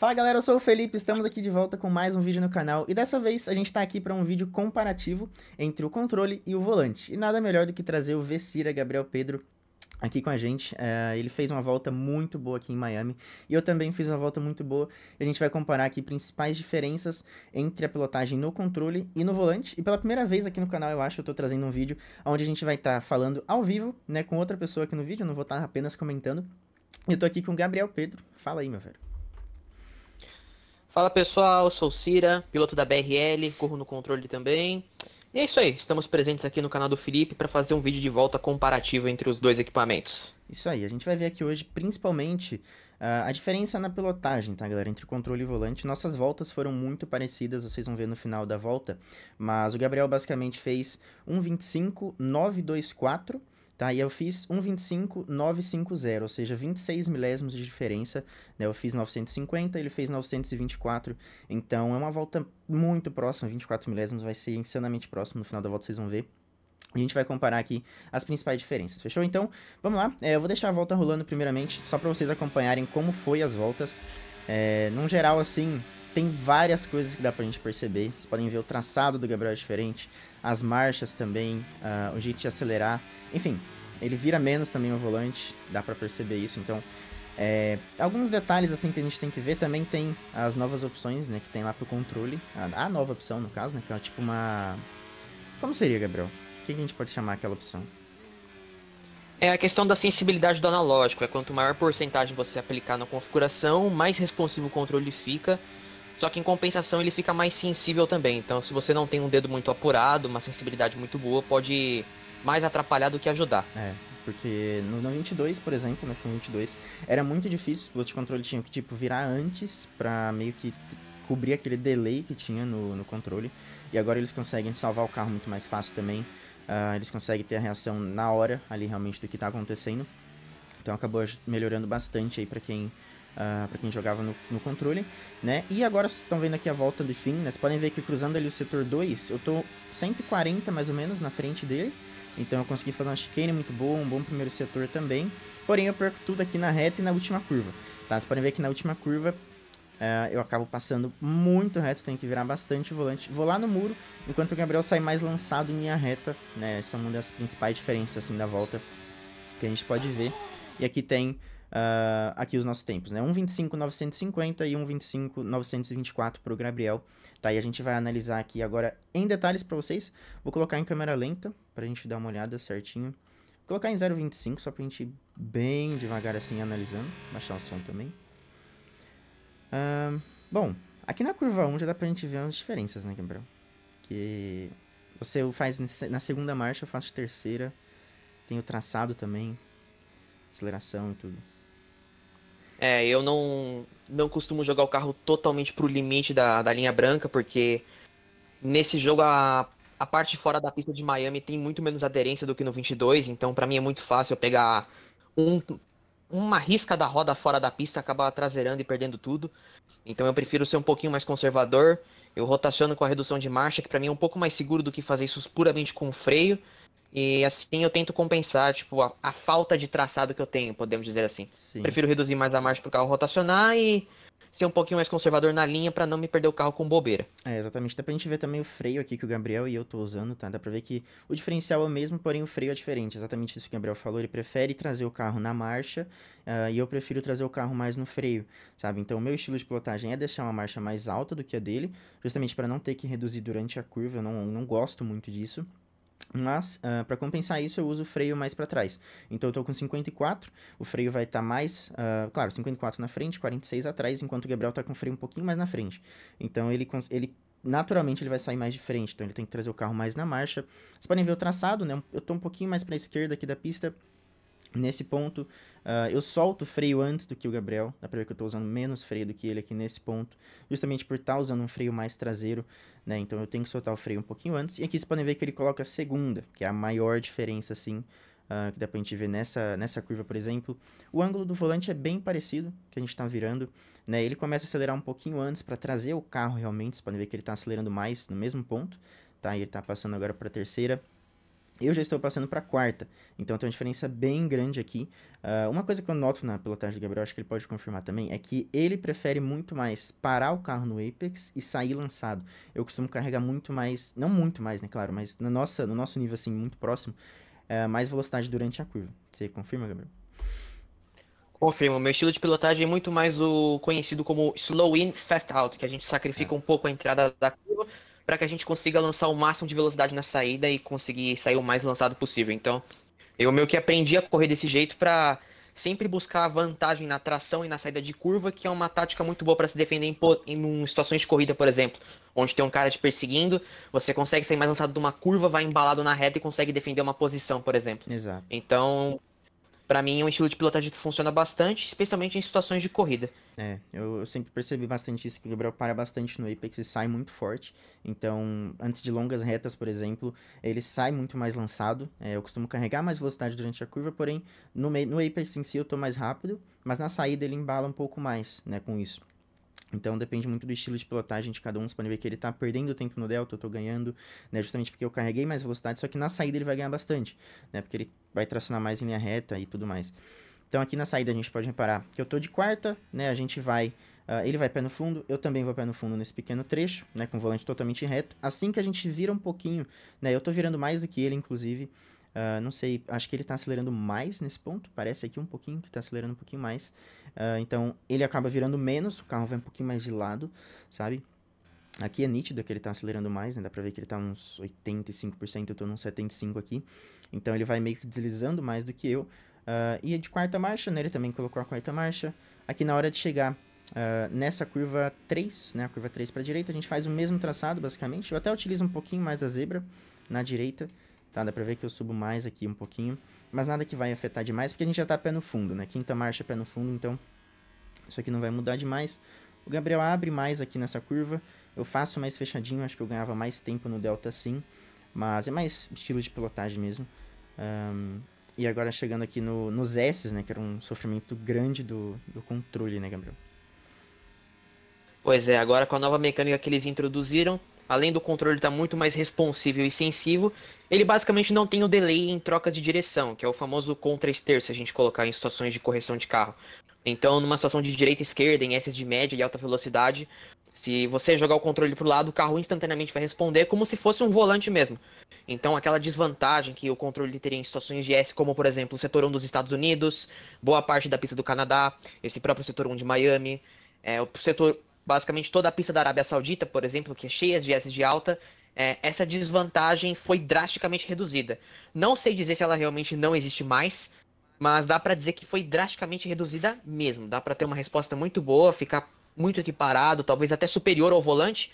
Fala galera, eu sou o Felipe, estamos aqui de volta com mais um vídeo no canal e dessa vez a gente está aqui para um vídeo comparativo entre o controle e o volante. E nada melhor do que trazer o Vessira Gabriel Pedro aqui com a gente. Eh, ele fez uma volta muito boa aqui em Miami e eu também fiz uma volta muito boa. A gente vai comparar aqui principais diferenças entre a pilotagem no controle e no volante. E pela primeira vez aqui no canal, eu acho, eu tô trazendo um vídeo onde a gente vai estar tá falando ao vivo, né, com outra pessoa aqui no vídeo, eu não vou estar tá apenas comentando. Eu tô aqui com o Gabriel Pedro. Fala aí, meu velho. Fala pessoal, sou Cira, piloto da BRL, corro no controle também. E é isso aí, estamos presentes aqui no canal do Felipe para fazer um vídeo de volta comparativo entre os dois equipamentos. Isso aí, a gente vai ver aqui hoje principalmente uh, a diferença na pilotagem, tá galera, entre controle e volante. Nossas voltas foram muito parecidas, vocês vão ver no final da volta, mas o Gabriel basicamente fez 1.25, 9.24 Tá? E eu fiz 1,25950, ou seja, 26 milésimos de diferença. Né? Eu fiz 950, ele fez 924. Então é uma volta muito próxima, 24 milésimos, vai ser insanamente próximo no final da volta, vocês vão ver. E a gente vai comparar aqui as principais diferenças, fechou? Então, vamos lá. É, eu vou deixar a volta rolando primeiramente, só para vocês acompanharem como foi as voltas. É, num geral, assim, tem várias coisas que dá pra gente perceber. Vocês podem ver o traçado do Gabriel é diferente, as marchas também, uh, o jeito de acelerar. Enfim, ele vira menos também o volante, dá pra perceber isso. Então, é, alguns detalhes assim que a gente tem que ver também tem as novas opções, né? Que tem lá pro controle. A, a nova opção, no caso, né? Que é tipo uma. Como seria, Gabriel? O que, que a gente pode chamar aquela opção? É a questão da sensibilidade do analógico. É quanto maior porcentagem você aplicar na configuração, mais responsivo o controle fica só que em compensação ele fica mais sensível também. Então, se você não tem um dedo muito apurado, uma sensibilidade muito boa, pode mais atrapalhar do que ajudar. É, porque no, no 22, por exemplo, no né, 22, era muito difícil, os controle tinham que tipo virar antes para meio que cobrir aquele delay que tinha no, no controle. E agora eles conseguem salvar o carro muito mais fácil também. Uh, eles conseguem ter a reação na hora ali realmente do que está acontecendo. Então acabou melhorando bastante aí para quem Uh, ah, para quem jogava no, no, controle, né? E agora vocês estão vendo aqui a volta do fim, né? Vocês podem ver que cruzando ali o setor 2, eu tô 140 mais ou menos na frente dele. Então eu consegui fazer uma chicane muito boa, um bom primeiro setor também. Porém eu perco tudo aqui na reta e na última curva, tá? Vocês podem ver que na última curva uh, eu acabo passando muito reto, tenho que virar bastante o volante. Vou lá no muro, enquanto o Gabriel sai mais lançado em minha reta, né? Essa é uma das principais diferenças, assim, da volta que a gente pode ver. E aqui tem uh, aqui os nossos tempos, né? 1,25,950 e 1,25,924 para o Gabriel, tá? E a gente vai analisar aqui agora em detalhes para vocês. Vou colocar em câmera lenta para a gente dar uma olhada certinho. Vou colocar em 0,25 só para a gente ir bem devagar assim analisando. Baixar o som também. Uh, bom, aqui na curva 1 já dá para a gente ver as diferenças, né, Gabriel? Que você faz na segunda marcha, eu faço terceira. Tem o traçado também, aceleração e tudo. É, eu não, não costumo jogar o carro totalmente pro limite da, da linha branca, porque nesse jogo a, a parte fora da pista de Miami tem muito menos aderência do que no 22, então para mim é muito fácil eu pegar um, uma risca da roda fora da pista, acabar traseirando e perdendo tudo. Então eu prefiro ser um pouquinho mais conservador eu rotaciono com a redução de marcha, que para mim é um pouco mais seguro do que fazer isso puramente com freio. E assim eu tento compensar, tipo, a, a falta de traçado que eu tenho, podemos dizer assim. Sim. Prefiro reduzir mais a marcha para carro rotacionar e ser um pouquinho mais conservador na linha para não me perder o carro com bobeira. É, exatamente. Dá pra gente ver também o freio aqui que o Gabriel e eu tô usando, tá? Dá pra ver que o diferencial é o mesmo, porém o freio é diferente. Exatamente isso que o Gabriel falou. Ele prefere trazer o carro na marcha uh, e eu prefiro trazer o carro mais no freio, sabe? Então o meu estilo de pilotagem é deixar uma marcha mais alta do que a dele, justamente para não ter que reduzir durante a curva. Eu não, não gosto muito disso. Mas, uh, ah, para compensar isso, eu uso o freio mais para trás. Então, eu estou com 54, o freio vai estar tá mais... Uh, claro, 54 na frente, 46 atrás, enquanto o Gabriel está com o freio um pouquinho mais na frente. Então, ele, ele naturalmente ele vai sair mais de frente, então ele tem que trazer o carro mais na marcha. Vocês podem ver o traçado, né? Eu estou um pouquinho mais para a esquerda aqui da pista, Nesse ponto, uh, eu solto o freio antes do que o Gabriel, dá pra ver que eu tô usando menos freio do que ele aqui nesse ponto, justamente por estar tá usando um freio mais traseiro, né, então eu tenho que soltar o freio um pouquinho antes, e aqui vocês podem ver que ele coloca a segunda, que é a maior diferença, assim, uh, que dá pra gente ver nessa, nessa curva, por exemplo. O ângulo do volante é bem parecido, que a gente tá virando, né, ele começa a acelerar um pouquinho antes para trazer o carro realmente, vocês podem ver que ele tá acelerando mais no mesmo ponto, tá, e ele tá passando agora pra terceira, eu já estou passando para quarta, então tem uma diferença bem grande aqui. Uh, uma coisa que eu noto na pilotagem do Gabriel, acho que ele pode confirmar também, é que ele prefere muito mais parar o carro no Apex e sair lançado. Eu costumo carregar muito mais, não muito mais, né, claro, mas na nossa, no nosso nível assim, muito próximo, uh, mais velocidade durante a curva. Você confirma, Gabriel? Confirmo, meu estilo de pilotagem é muito mais o conhecido como slow in, fast out, que a gente sacrifica é. um pouco a entrada da curva para que a gente consiga lançar o máximo de velocidade na saída e conseguir sair o mais lançado possível. Então, eu meio que aprendi a correr desse jeito para sempre buscar vantagem na tração e na saída de curva, que é uma tática muito boa para se defender em, em, em, situações de corrida, por exemplo, onde tem um cara te perseguindo, você consegue sair mais lançado de uma curva, vai embalado na reta e consegue defender uma posição, por exemplo. Exato. Então, para mim é um estilo de pilotagem que funciona bastante, especialmente em situações de corrida. É, eu, sempre percebi bastante isso, que o Gabriel para bastante no Apex e sai muito forte. Então, antes de longas retas, por exemplo, ele sai muito mais lançado. É, eu costumo carregar mais velocidade durante a curva, porém, no, no Apex em si eu tô mais rápido, mas na saída ele embala um pouco mais, né, com isso. Então depende muito do estilo de pilotagem de cada um. Você pode ver que ele tá perdendo tempo no delta, eu tô ganhando, né? Justamente porque eu carreguei mais velocidade, só que na saída ele vai ganhar bastante, né? Porque ele vai tracionar mais em linha reta e tudo mais. Então aqui na saída a gente pode reparar que eu estou de quarta, né? A gente vai, uh, ele vai pé no fundo, eu também vou pé no fundo nesse pequeno trecho, né? Com o volante totalmente reto. Assim que a gente vira um pouquinho, né? Eu estou virando mais do que ele, inclusive. Uh, não sei, acho que ele está acelerando mais nesse ponto. Parece aqui um pouquinho que está acelerando um pouquinho mais. Uh, então ele acaba virando menos, o carro vai um pouquinho mais de lado, sabe? Aqui é nítido que ele está acelerando mais, né? Dá para ver que ele está uns 85%, eu estou num 75% aqui. Então ele vai meio que deslizando mais do que eu. Uh, e é de quarta marcha, né? Ele também colocou a quarta marcha. Aqui na hora de chegar uh, nessa curva 3, né? A curva 3 para a direita, a gente faz o mesmo traçado, basicamente. Eu até utilizo um pouquinho mais a zebra na direita, tá? Dá para ver que eu subo mais aqui um pouquinho. Mas nada que vai afetar demais, porque a gente já está pé no fundo, né? Quinta marcha, é pé no fundo, então isso aqui não vai mudar demais. O Gabriel abre mais aqui nessa curva eu faço mais fechadinho, acho que eu ganhava mais tempo no Delta sim, mas é mais estilo de pilotagem mesmo. Um, e agora chegando aqui no, nos S, né, que era um sofrimento grande do, do controle, né, Gabriel? Pois é, agora com a nova mecânica que eles introduziram, além do controle estar tá muito mais responsivo e sensível, ele basicamente não tem o delay em trocas de direção, que é o famoso contra esterço, se a gente colocar em situações de correção de carro. Então, numa situação de direita e esquerda, em S de média e alta velocidade, se você jogar o controle pro lado, o carro instantaneamente vai responder como se fosse um volante mesmo. Então, aquela desvantagem que o controle teria em situações de S, como por exemplo o setor 1 dos Estados Unidos, boa parte da pista do Canadá, esse próprio setor 1 de Miami, é, o setor, basicamente toda a pista da Arábia Saudita, por exemplo, que é cheia de S de alta, é, essa desvantagem foi drasticamente reduzida. Não sei dizer se ela realmente não existe mais, mas dá para dizer que foi drasticamente reduzida mesmo. Dá para ter uma resposta muito boa, ficar muito equiparado, talvez até superior ao volante,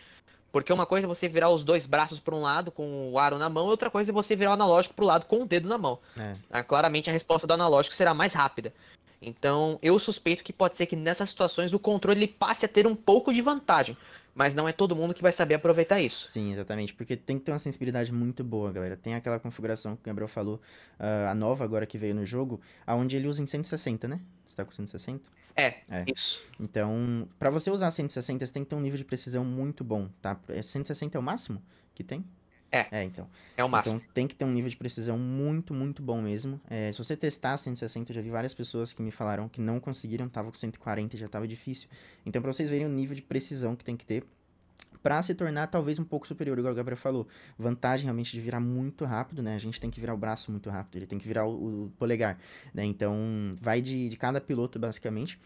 porque uma coisa é você virar os dois braços para um lado com o aro na mão, outra coisa é você virar o analógico para o lado com o dedo na mão. É. Ah, claramente a resposta do analógico será mais rápida. Então eu suspeito que pode ser que nessas situações o controle passe a ter um pouco de vantagem, mas não é todo mundo que vai saber aproveitar isso. Sim, exatamente, porque tem que ter uma sensibilidade muito boa, galera. Tem aquela configuração que o Gabriel falou, ah, a nova agora que veio no jogo, aonde ele usa em 160, né? Você está com 160? É, é. isso. Então, para você usar 160, você tem que ter um nível de precisão muito bom, tá? 160 é, é o máximo que tem? É. É, então. É o máximo. Então tem que ter um nível de precisão muito, muito bom mesmo. É, se você testar 160, eu já vi várias pessoas que me falaram que não conseguiram, tava com 140 e já tava difícil. Então, pra vocês verem o nível de precisão que tem que ter para se tornar talvez um pouco superior, igual o Gabriel falou. Vantagem realmente de virar muito rápido, né? A gente tem que virar o braço muito rápido, ele tem que virar o, o polegar, né? Então, vai de, de cada piloto, basicamente.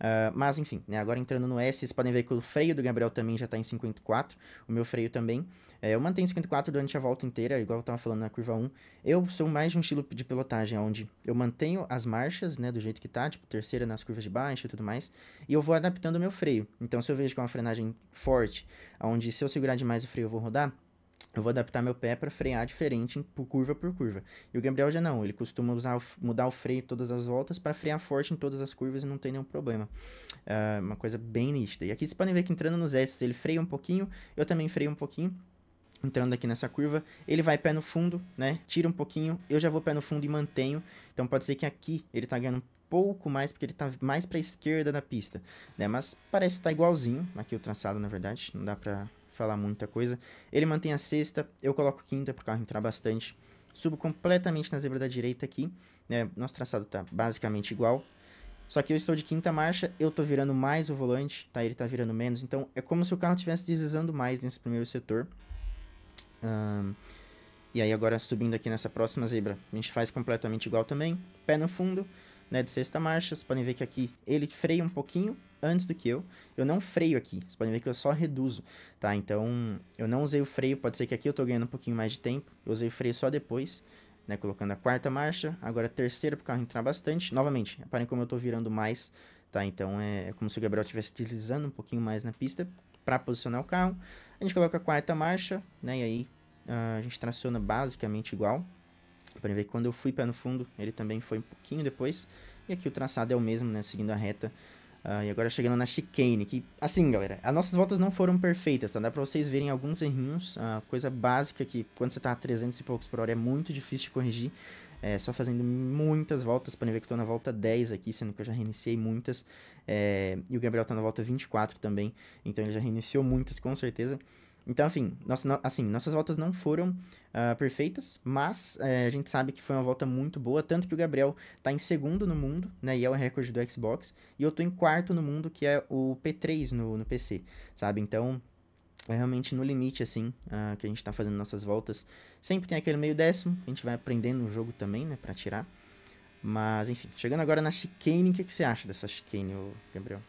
Uh, mas enfim, né, agora entrando no S, vocês podem ver que o freio do Gabriel também já está em 54, o meu freio também. É, eu mantenho 54 durante a volta inteira, igual eu estava falando na curva 1. Eu sou mais de um estilo de pilotagem, onde eu mantenho as marchas, né, do jeito que está, tipo terceira nas curvas de baixo e tudo mais, e eu vou adaptando o meu freio. Então se eu vejo que é uma frenagem forte, onde se eu segurar demais o freio eu vou rodar, eu vou adaptar meu pé para frear diferente por curva por curva. E o Gabriel já não, ele costuma usar, mudar o freio todas as voltas para frear forte em todas as curvas e não tem nenhum problema. É uma coisa bem nítida. E aqui vocês podem ver que entrando nos S ele freia um pouquinho, eu também freio um pouquinho. Entrando aqui nessa curva, ele vai pé no fundo, né? Tira um pouquinho, eu já vou pé no fundo e mantenho. Então pode ser que aqui ele tá ganhando um pouco mais, porque ele tá mais pra esquerda da pista, né? Mas parece que tá igualzinho, aqui o traçado, na verdade, não dá pra falar muita coisa. Ele mantém a sexta, eu coloco quinta o carro entrar bastante. Subo completamente na zebra da direita aqui. Né? Nosso traçado está basicamente igual. Só que eu estou de quinta marcha, eu estou virando mais o volante, tá? Ele está virando menos. Então, é como se o carro estivesse deslizando mais nesse primeiro setor. Um, e aí, agora subindo aqui nessa próxima zebra, a gente faz completamente igual também. Pé no fundo, né? De sexta marcha. Vocês podem ver que aqui ele freia um pouquinho, antes do que eu. Eu não freio aqui, vocês podem ver que eu só reduzo, tá? Então, eu não usei o freio, pode ser que aqui eu tô ganhando um pouquinho mais de tempo. Eu usei o freio só depois, né? Colocando a quarta marcha, agora a terceira pro carro entrar bastante. Novamente, reparem como eu tô virando mais, tá? Então, é, é como se o Gabriel estivesse deslizando um pouquinho mais na pista para posicionar o carro. A gente coloca a quarta marcha, né? E aí ah, a gente traciona basicamente igual. Podem ver que quando eu fui pé no fundo, ele também foi um pouquinho depois. E aqui o traçado é o mesmo, né? Seguindo a reta ah, e agora chegando na chicane, que, assim, galera, as nossas voltas não foram perfeitas, tá? Dá pra vocês verem alguns errinhos, ah, coisa básica que quando você tá a 300 e poucos por hora é muito difícil de corrigir, é, só fazendo muitas voltas, para ver que eu tô na volta 10 aqui, sendo que eu já reiniciei muitas, é, e o Gabriel tá na volta 24 também, então ele já reiniciou muitas, com certeza. Então, enfim, assim, nossa, assim, nossas voltas não foram uh, perfeitas, mas uh, a gente sabe que foi uma volta muito boa, tanto que o Gabriel está em segundo no mundo, né, e é o recorde do Xbox, e eu estou em quarto no mundo, que é o P3 no, no PC, sabe? Então, é realmente no limite, assim, uh, que a gente está fazendo nossas voltas. Sempre tem aquele meio décimo, a gente vai aprendendo o jogo também, né, para tirar. Mas, enfim, chegando agora na chicane, o que, que você acha dessa chicane, Gabriel?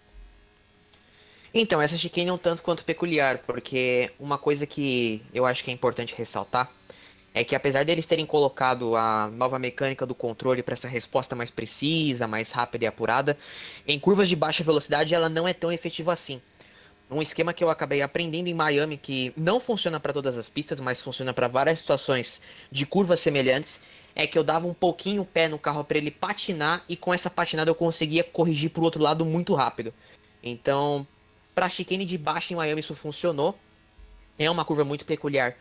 Então, essa chicane é um tanto quanto peculiar, porque uma coisa que eu acho que é importante ressaltar é que apesar deles terem colocado a nova mecânica do controle para essa resposta mais precisa, mais rápida e apurada, em curvas de baixa velocidade ela não é tão efetiva assim. Um esquema que eu acabei aprendendo em Miami que não funciona para todas as pistas, mas funciona para várias situações de curvas semelhantes, é que eu dava um pouquinho o pé no carro para ele patinar e com essa patinada eu conseguia corrigir para o outro lado muito rápido. Então, para chicane de baixo em Miami isso funcionou. É uma curva muito peculiar,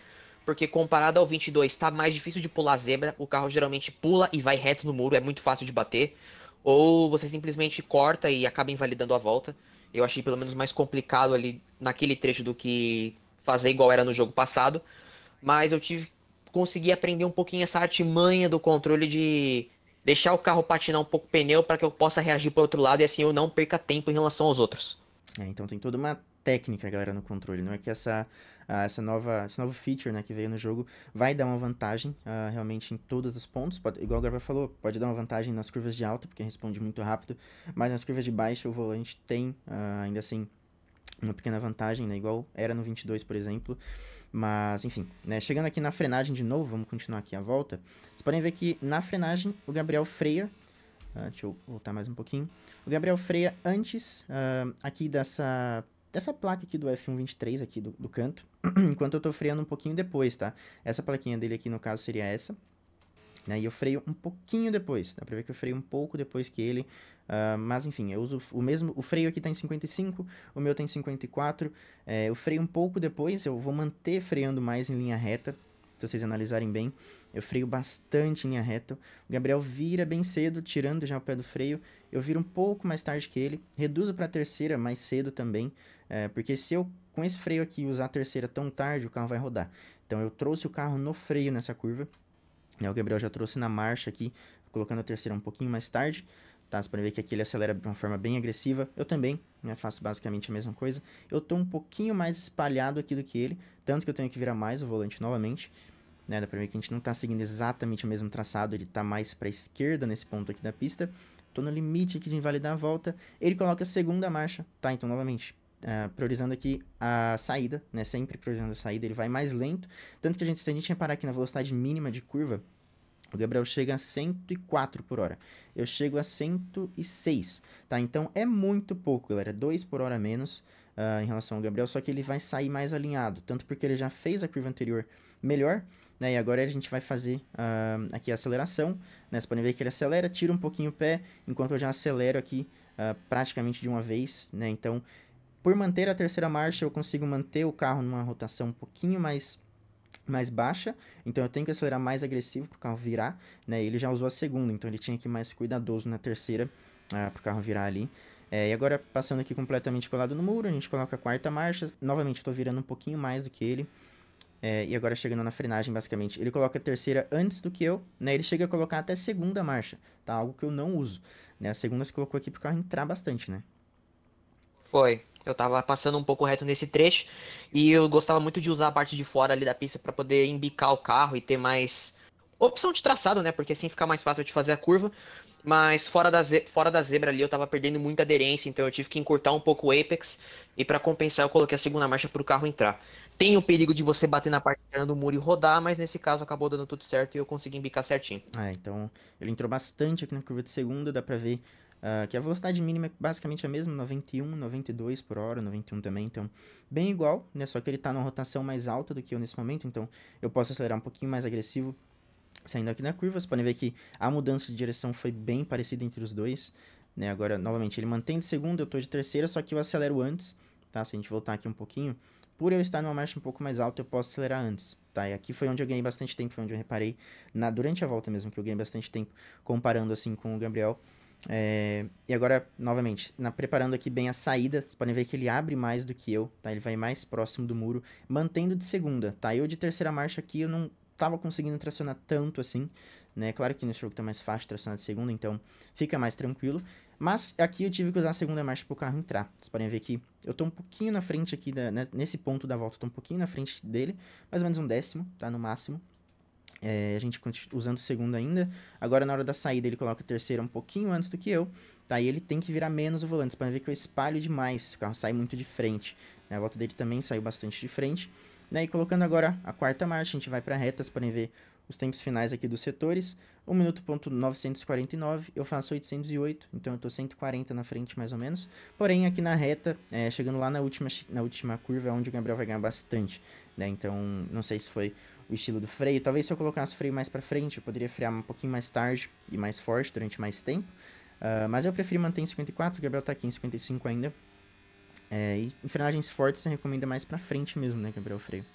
porque comparado ao 22 está mais difícil de pular zebra. O carro geralmente pula e vai reto no muro, é muito fácil de bater. Ou você simplesmente corta e acaba invalidando a volta. Eu achei pelo menos mais complicado ali naquele trecho do que fazer igual era no jogo passado. Mas eu tive consegui aprender um pouquinho essa artimanha do controle de deixar o carro patinar um pouco o pneu para que eu possa reagir para o outro lado e assim eu não perca tempo em relação aos outros. É, então tem toda uma técnica, galera, no controle. Não é que essa, uh, essa nova, esse novo feature né, que veio no jogo vai dar uma vantagem uh, realmente em todos os pontos. Pode, igual o Gabriel falou, pode dar uma vantagem nas curvas de alta, porque responde muito rápido, mas nas curvas de baixa o volante tem, uh, ainda assim, uma pequena vantagem, né, igual era no 22, por exemplo. Mas, enfim, né, chegando aqui na frenagem de novo, vamos continuar aqui a volta. Vocês podem ver que na frenagem o Gabriel freia Uh, deixa eu voltar mais um pouquinho. O Gabriel Freia, antes uh, aqui dessa, dessa placa aqui do F123, aqui do, do canto, enquanto eu tô freando um pouquinho depois, tá? Essa plaquinha dele aqui, no caso, seria essa. Né? E eu freio um pouquinho depois, dá pra ver que eu freio um pouco depois que ele, uh, mas enfim, eu uso o mesmo, o freio aqui tá em 55, o meu tá em 54, é, eh, eu freio um pouco depois, eu vou manter freando mais em linha reta, se vocês analisarem bem. Eu freio bastante em linha reta. O Gabriel vira bem cedo, tirando já o pé do freio. Eu viro um pouco mais tarde que ele, reduzo para a terceira mais cedo também, é, porque se eu com esse freio aqui usar a terceira tão tarde, o carro vai rodar. Então eu trouxe o carro no freio nessa curva. Né? O Gabriel já trouxe na marcha aqui, colocando a terceira um pouquinho mais tarde tá? Você pode ver que aqui ele acelera de uma forma bem agressiva. Eu também né, faço basicamente a mesma coisa. Eu estou um pouquinho mais espalhado aqui do que ele, tanto que eu tenho que virar mais o volante novamente. Né? Dá pra ver que a gente não tá seguindo exatamente o mesmo traçado, ele tá mais pra esquerda nesse ponto aqui da pista. Tô no limite aqui de invalidar a volta. Ele coloca a segunda marcha, tá? Então, novamente, Uh, priorizando aqui a saída, né? Sempre priorizando a saída, ele vai mais lento. Tanto que a gente, se a gente reparar aqui na velocidade mínima de curva, o Gabriel chega a 104 por hora. Eu chego a 106, tá? Então é muito pouco, galera. 2 por hora menos uh, em relação ao Gabriel, só que ele vai sair mais alinhado, tanto porque ele já fez a curva anterior melhor, né? E agora a gente vai fazer uh, aqui a aceleração, né? Vocês podem ver que ele acelera, tira um pouquinho o pé, enquanto eu já acelero aqui uh, praticamente de uma vez, né? Então, por manter a terceira marcha, eu consigo manter o carro numa rotação um pouquinho mais mais baixa, então eu tenho que acelerar mais agressivo para o carro virar, né? Ele já usou a segunda, então ele tinha que ir mais cuidadoso na terceira uh, para o carro virar ali. É, e agora, passando aqui completamente colado no muro, a gente coloca a quarta marcha. Novamente, estou virando um pouquinho mais do que ele. É, e agora chegando na frenagem, basicamente. Ele coloca a terceira antes do que eu, né? Ele chega a colocar até segunda marcha, tá? Algo que eu não uso. Né? A segunda se colocou aqui o carro entrar bastante, né? Foi. Eu tava passando um pouco reto nesse trecho e eu gostava muito de usar a parte de fora ali da pista para poder embicar o carro e ter mais opção de traçado, né? Porque assim fica mais fácil de fazer a curva. Mas fora da, fora da zebra ali eu tava perdendo muita aderência, então eu tive que encurtar um pouco o Apex. E para compensar eu coloquei a segunda marcha pro carro entrar. Tem o perigo de você bater na parte interna do muro e rodar, mas nesse caso acabou dando tudo certo e eu consegui embicar certinho. Ah, então ele entrou bastante aqui na curva de segunda, dá pra ver Uh, que a velocidade mínima é basicamente a mesma, 91, 92 por hora, 91 também, então bem igual, né? Só que ele está numa rotação mais alta do que eu nesse momento, então eu posso acelerar um pouquinho mais agressivo Saindo aqui na curva, vocês podem ver que a mudança de direção foi bem parecida entre os dois. Né? Agora, novamente, ele mantém de segunda, eu estou de terceira, só que eu acelero antes. Tá? Se a gente voltar aqui um pouquinho, por eu estar numa marcha um pouco mais alta, eu posso acelerar antes. Tá? E aqui foi onde eu ganhei bastante tempo, foi onde eu reparei, na, durante a volta mesmo, que eu ganhei bastante tempo, comparando assim com o Gabriel. É, e agora, novamente, na, preparando aqui bem a saída, vocês podem ver que ele abre mais do que eu, tá? Ele vai mais próximo do muro, mantendo de segunda, tá? Eu de terceira marcha aqui, eu não tava conseguindo tracionar tanto assim, né? Claro que nesse jogo tá mais fácil tracionar de segunda, então fica mais tranquilo. Mas aqui eu tive que usar a segunda marcha pro carro entrar. Vocês podem ver que eu tô um pouquinho na frente aqui, da, né? nesse ponto da volta, tô um pouquinho na frente dele. Mais ou menos um décimo, tá? No máximo. É, a gente usando o segundo ainda. Agora, na hora da saída, ele coloca o terceiro um pouquinho antes do que eu. Tá? E ele tem que virar menos o volante. Vocês podem ver que eu espalho demais. O carro sai muito de frente. Né? A volta dele também saiu bastante de frente. Né? E colocando agora a quarta marcha, a gente vai para retas podem ver os tempos finais aqui dos setores. 1 minuto ponto 949, eu faço 808, então eu estou 140 na frente mais ou menos. Porém, aqui na reta, é, chegando lá na última, na última curva, é onde o Gabriel vai ganhar bastante. Né? Então, não sei se foi o estilo do freio. Talvez se eu colocasse o freio mais para frente, eu poderia frear um pouquinho mais tarde e mais forte durante mais tempo. Uh, mas eu prefiro manter em 54, o Gabriel está aqui em 55 ainda. É, e freagens fortes você recomenda mais pra frente mesmo, né, Gabriel Freio?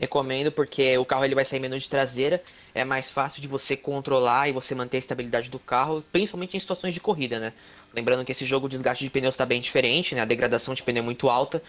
Recomendo porque o carro ele vai sair menos de traseira, é mais fácil de você controlar e você manter a estabilidade do carro, principalmente em situações de corrida, né? Lembrando que esse jogo o desgaste de pneus está bem diferente, né? A degradação de pneu é muito alta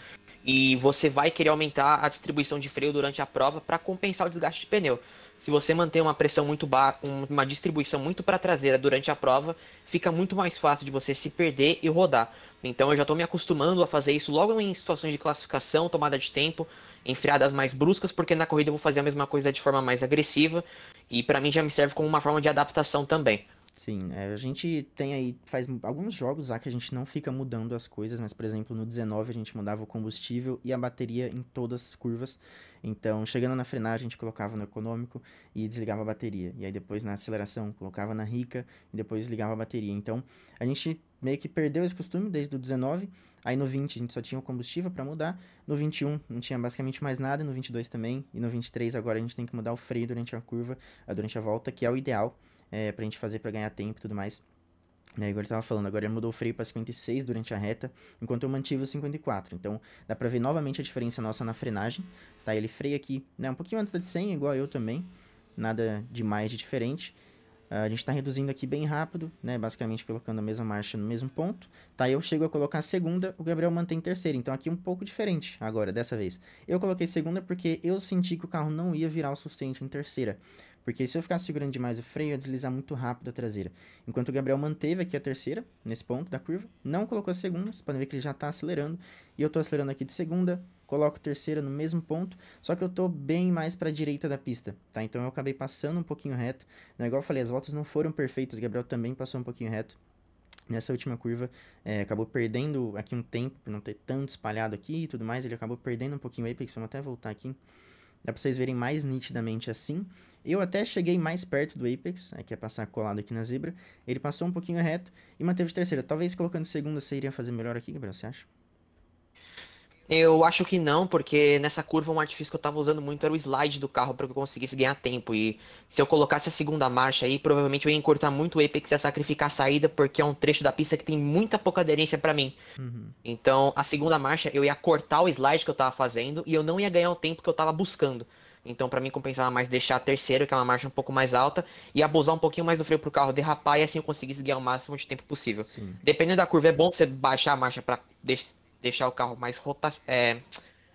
e você vai querer aumentar a distribuição de freio durante a prova para compensar o desgaste de pneu se você manter uma pressão muito baixa, uma distribuição muito para traseira durante a prova, fica muito mais fácil de você se perder e rodar. Então eu já estou me acostumando a fazer isso logo em situações de classificação, tomada de tempo, enfriadas mais bruscas, porque na corrida eu vou fazer a mesma coisa de forma mais agressiva e para mim já me serve como uma forma de adaptação também. Sim, é, a gente tem aí, faz alguns jogos lá que a gente não fica mudando as coisas, mas por exemplo no 19 a gente mudava o combustível e a bateria em todas as curvas. Então, chegando na frenagem, a gente colocava no econômico e desligava a bateria. E aí depois na aceleração, colocava na rica e depois desligava a bateria. Então, a gente meio que perdeu esse costume desde o 19. Aí no 20 a gente só tinha o combustível para mudar. No 21 não tinha basicamente mais nada, no 22 também. E no 23 agora a gente tem que mudar o freio durante a curva, eh, durante a volta, que é o ideal é, pra gente fazer para ganhar tempo e tudo mais. Né, igual ele estava falando, agora ele mudou o freio para 56 durante a reta, enquanto eu mantive o 54. Então, dá para ver novamente a diferença nossa na frenagem. Tá, ele freia aqui, né, um pouquinho antes da de 100, igual eu também. Nada demais de diferente. Uh, a gente está reduzindo aqui bem rápido, né, basicamente colocando a mesma marcha no mesmo ponto. Tá, eu chego a colocar a segunda, o Gabriel mantém terceira. Então, aqui é um pouco diferente agora, dessa vez. Eu coloquei segunda porque eu senti que o carro não ia virar o suficiente em terceira. Porque se eu ficar segurando demais o freio, ia deslizar muito rápido a traseira. Enquanto o Gabriel manteve aqui a terceira, nesse ponto da curva, não colocou a segunda, vocês podem ver que ele já está acelerando. E eu estou acelerando aqui de segunda, coloco a terceira no mesmo ponto, só que eu estou bem mais para a direita da pista, tá? Então eu acabei passando um pouquinho reto, né? Igual eu falei, as voltas não foram perfeitas, o Gabriel também passou um pouquinho reto. Nessa última curva, é, acabou perdendo aqui um tempo, por não ter tanto espalhado aqui e tudo mais, ele acabou perdendo um pouquinho o apex, vamos até voltar aqui. Dá pra vocês verem mais nitidamente assim. Eu até cheguei mais perto do Apex, aqui é, é passar colado aqui na zebra. Ele passou um pouquinho reto e manteve de terceira. Talvez colocando segunda você iria fazer melhor aqui, Gabriel, você acha? Eu acho que não, porque nessa curva um artifício que eu tava usando muito era o slide do carro para que eu conseguisse ganhar tempo. E se eu colocasse a segunda marcha aí, provavelmente eu ia encurtar muito o Apex e ia sacrificar a saída, porque é um trecho da pista que tem muita pouca aderência para mim. Uhum. Então, a segunda marcha eu ia cortar o slide que eu tava fazendo e eu não ia ganhar o tempo que eu tava buscando. Então, para mim, compensava mais deixar a terceira, que é uma marcha um pouco mais alta, e abusar um pouquinho mais do freio pro carro derrapar e assim eu conseguisse ganhar o máximo de tempo possível. Sim. Dependendo da curva, é bom você baixar a marcha para deixar o carro mais rota é,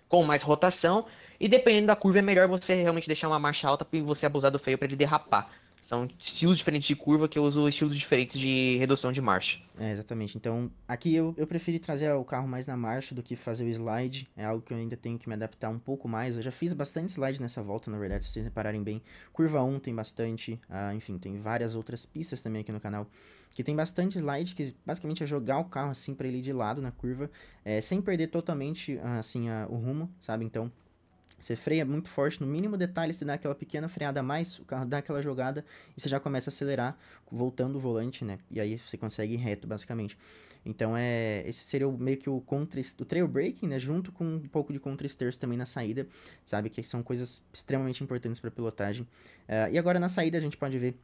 com mais rotação. E dependendo da curva, é melhor você realmente deixar uma marcha alta para você abusar do freio para ele derrapar. São estilos diferentes de curva que eu uso estilos diferentes de redução de marcha. É, exatamente. Então, aqui eu, eu preferi trazer o carro mais na marcha do que fazer o slide. É algo que eu ainda tenho que me adaptar um pouco mais. Eu já fiz bastante slide nessa volta, na verdade, se vocês repararem bem. Curva 1 tem bastante, ah, enfim, tem várias outras pistas também aqui no canal. Que tem bastante slide, que basicamente é jogar o carro assim para ele ir de lado na curva, é, sem perder totalmente, ah, assim, ah, o rumo, sabe? Então, você freia muito forte, no mínimo detalhe, você dá aquela pequena freada a mais, o carro dá aquela jogada e você já começa a acelerar, voltando o volante, né? E aí você consegue ir reto, basicamente. Então é. Esse seria o, meio que o contra o trail braking, né? Junto com um pouco de contra esterço também na saída, sabe? Que são coisas extremamente importantes para pilotagem. Uh, e agora na saída a gente pode ver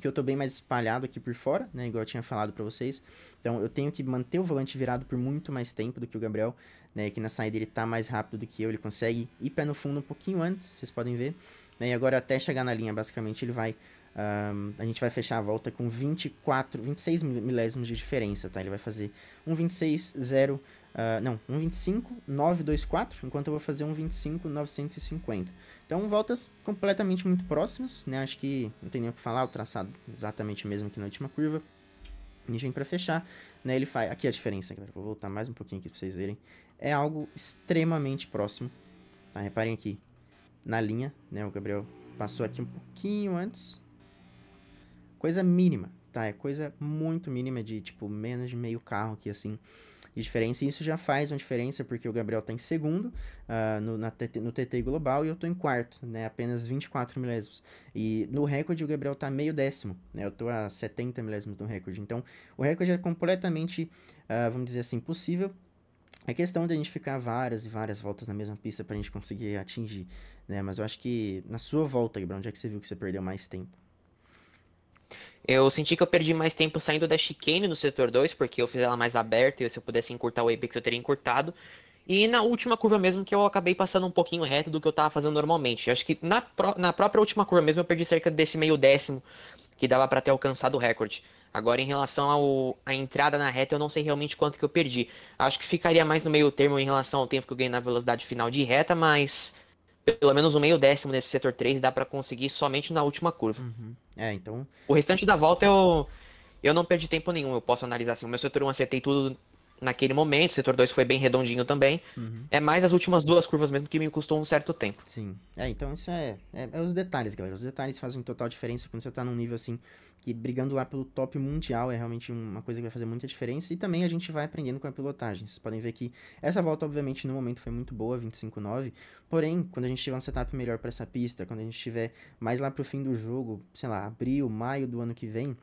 que eu tô bem mais espalhado aqui por fora, né? Igual eu tinha falado para vocês. Então eu tenho que manter o volante virado por muito mais tempo do que o Gabriel, né? Que na saída ele tá mais rápido do que eu, ele consegue ir pé no fundo um pouquinho antes, vocês podem ver. Né? E agora até chegar na linha, basicamente, ele vai um, a gente vai fechar a volta com 24, 26 milésimos de diferença, tá? Ele vai fazer 1,26,0, uh, ah, não, 1,25,924, enquanto eu vou fazer 1,25,950. Então, voltas completamente muito próximas, né? Acho que não tem nem o que falar, o traçado é exatamente o mesmo que na última curva. A gente vem para fechar, né? Ele faz. Aqui a diferença, galera. Vou voltar mais um pouquinho aqui para vocês verem. É algo extremamente próximo. Tá? Reparem aqui na linha, né? O Gabriel passou aqui um pouquinho antes, Coisa mínima, tá? É coisa muito mínima de, tipo, menos de meio carro aqui, assim, de diferença. E isso já faz uma diferença, porque o Gabriel tá em segundo uh, no, na TT, no TT Global e eu tô em quarto, né? Apenas 24 milésimos. E no recorde o Gabriel tá meio décimo, né? Eu tô a 70 milésimos do recorde. Então, o recorde é completamente, uh, vamos dizer assim, possível. É questão de a gente ficar várias e várias voltas na mesma pista pra gente conseguir atingir, né? Mas eu acho que na sua volta, Gabriel, onde é que você viu que você perdeu mais tempo? Eu senti que eu perdi mais tempo saindo da chicane no setor 2, porque eu fiz ela mais aberta e se eu pudesse encurtar o apex eu teria encurtado. E na última curva mesmo que eu acabei passando um pouquinho reto do que eu tava fazendo normalmente. Eu acho que na, pro... na própria última curva mesmo eu perdi cerca desse meio décimo que dava para ter alcançado o recorde. Agora em relação ao a entrada na reta eu não sei realmente quanto que eu perdi. Acho que ficaria mais no meio termo em relação ao tempo que eu ganhei na velocidade final de reta, mas pelo menos o meio décimo nesse setor 3 dá para conseguir somente na última curva. Uhum. É, então. O restante da volta eu eu não perdi tempo nenhum, eu posso analisar assim. O meu setor 1 acertei tudo naquele momento. O setor 2 foi bem redondinho também. Uhum. É mais as últimas duas curvas mesmo que me custou um certo tempo. Sim. É, então isso é, é, é os detalhes, galera. Os detalhes fazem total diferença quando você tá num nível assim, que brigando lá pelo top mundial é realmente uma coisa que vai fazer muita diferença. E também a gente vai aprendendo com a pilotagem. Vocês podem ver que essa volta, obviamente, no momento foi muito boa, 25.9. Porém, quando a gente tiver um setup melhor para essa pista, quando a gente tiver mais lá pro fim do jogo, sei lá, abril, maio do ano que vem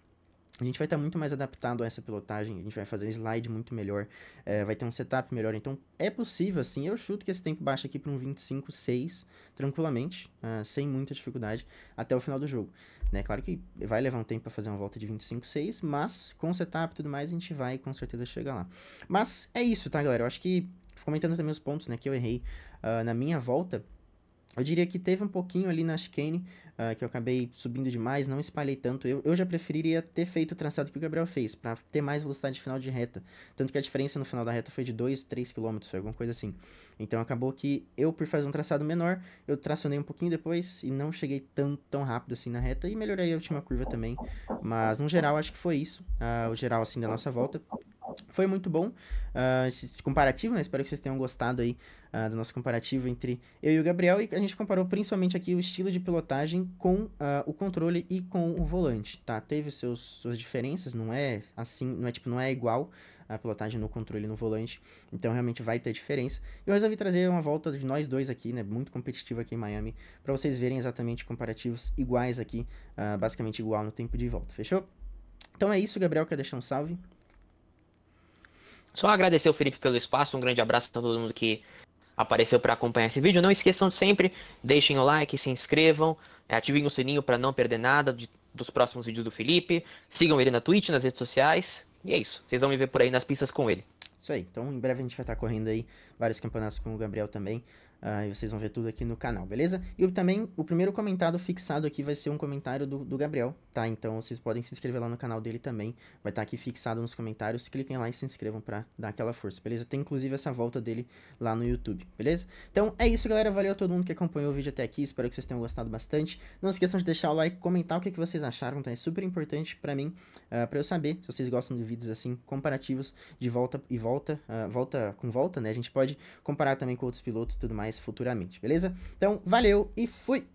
a gente vai estar tá muito mais adaptado a essa pilotagem, a gente vai fazer slide muito melhor, é, vai ter um setup melhor. Então, é possível, assim, eu chuto que esse tempo baixa aqui para um 25,6, tranquilamente, uh, sem muita dificuldade, até o final do jogo. Né? Claro que vai levar um tempo para fazer uma volta de 25,6, mas com setup e tudo mais, a gente vai com certeza chegar lá. Mas é isso, tá, galera? Eu acho que, comentando também os pontos né, que eu errei uh, na minha volta, eu diria que teve um pouquinho ali na chicane, uh, que eu acabei subindo demais, não espalhei tanto. Eu, eu já preferiria ter feito o traçado que o Gabriel fez, para ter mais velocidade final de reta. Tanto que a diferença no final da reta foi de 2, 3 km, foi alguma coisa assim. Então acabou que eu, por fazer um traçado menor, eu tracionei um pouquinho depois e não cheguei tão, tão rápido assim na reta e melhorei a última curva também. Mas no geral, acho que foi isso, uh, o geral assim da nossa volta. Foi muito bom uh, esse comparativo, né? Espero que vocês tenham gostado aí uh, do nosso comparativo entre eu e o Gabriel. E a gente comparou principalmente aqui o estilo de pilotagem com uh, o controle e com o volante, tá? Teve seus, suas diferenças, não é assim, não é tipo, não é igual a pilotagem no controle e no volante. Então realmente vai ter diferença. Eu resolvi trazer uma volta de nós dois aqui, né? Muito competitiva aqui em Miami, para vocês verem exatamente comparativos iguais aqui, basicamente igual no tempo de volta, fechou? Então é isso, Gabriel quer deixar um salve. Só agradecer o Felipe pelo espaço, um grande abraço a todo mundo que apareceu para acompanhar esse vídeo. Não esqueçam sempre, deixem o like, se inscrevam, é, ativem o sininho para não perder nada de, dos próximos vídeos do Felipe. Sigam ele na Twitch, nas redes sociais. E é isso. Vocês vão me ver por aí nas pistas com ele. Isso aí. Então, em breve a gente vai estar correndo aí vários campeonatos com o Gabriel também. Uh, e vocês vão ver tudo aqui no canal, beleza? E também, o primeiro comentário fixado aqui vai ser um comentário do, do Gabriel, tá? Então vocês podem se inscrever lá no canal dele também, vai estar tá aqui fixado nos comentários, cliquem lá e se inscrevam pra dar aquela força, beleza? Tem inclusive essa volta dele lá no YouTube, beleza? Então é isso, galera, valeu a todo mundo que acompanhou o vídeo até aqui, espero que vocês tenham gostado bastante. Não esqueçam de deixar o like, comentar o que, que vocês acharam, tá? É super importante pra mim, uh, pra eu saber se vocês gostam de vídeos assim, comparativos de volta e volta, uh, volta com volta, né? A gente pode comparar também com outros pilotos e tudo mais, mais futuramente, beleza? Então, valeu e fui!